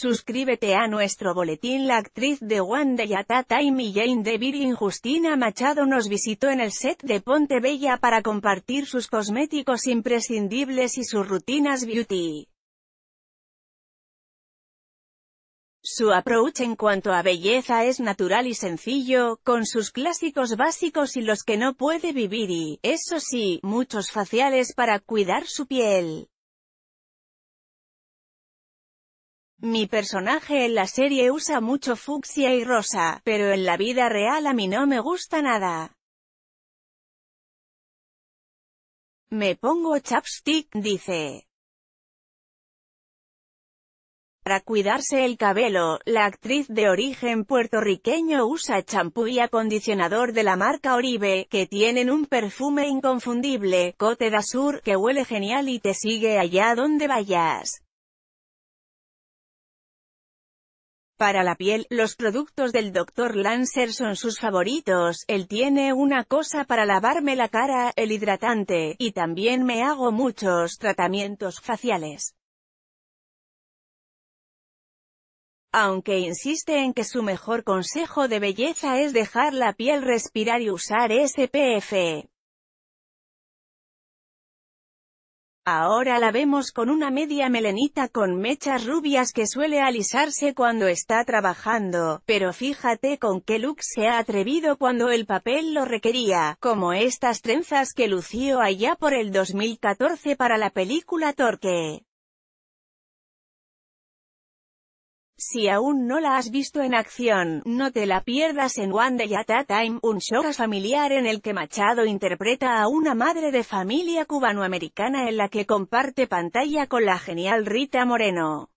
Suscríbete a nuestro boletín La actriz de One Day at a Time y Jane de Justina Machado nos visitó en el set de Ponte Bella para compartir sus cosméticos imprescindibles y sus rutinas beauty. Su approach en cuanto a belleza es natural y sencillo, con sus clásicos básicos y los que no puede vivir y, eso sí, muchos faciales para cuidar su piel. Mi personaje en la serie usa mucho fucsia y rosa, pero en la vida real a mí no me gusta nada. Me pongo chapstick, dice. Para cuidarse el cabello, la actriz de origen puertorriqueño usa champú y acondicionador de la marca Oribe, que tienen un perfume inconfundible, Cote d'Azur, que huele genial y te sigue allá donde vayas. Para la piel, los productos del Dr. Lancer son sus favoritos, él tiene una cosa para lavarme la cara, el hidratante, y también me hago muchos tratamientos faciales. Aunque insiste en que su mejor consejo de belleza es dejar la piel respirar y usar SPF. Ahora la vemos con una media melenita con mechas rubias que suele alisarse cuando está trabajando, pero fíjate con qué look se ha atrevido cuando el papel lo requería, como estas trenzas que lució allá por el 2014 para la película Torque. Si aún no la has visto en acción, no te la pierdas en One Day at a Time, un show familiar en el que Machado interpreta a una madre de familia cubanoamericana en la que comparte pantalla con la genial Rita Moreno.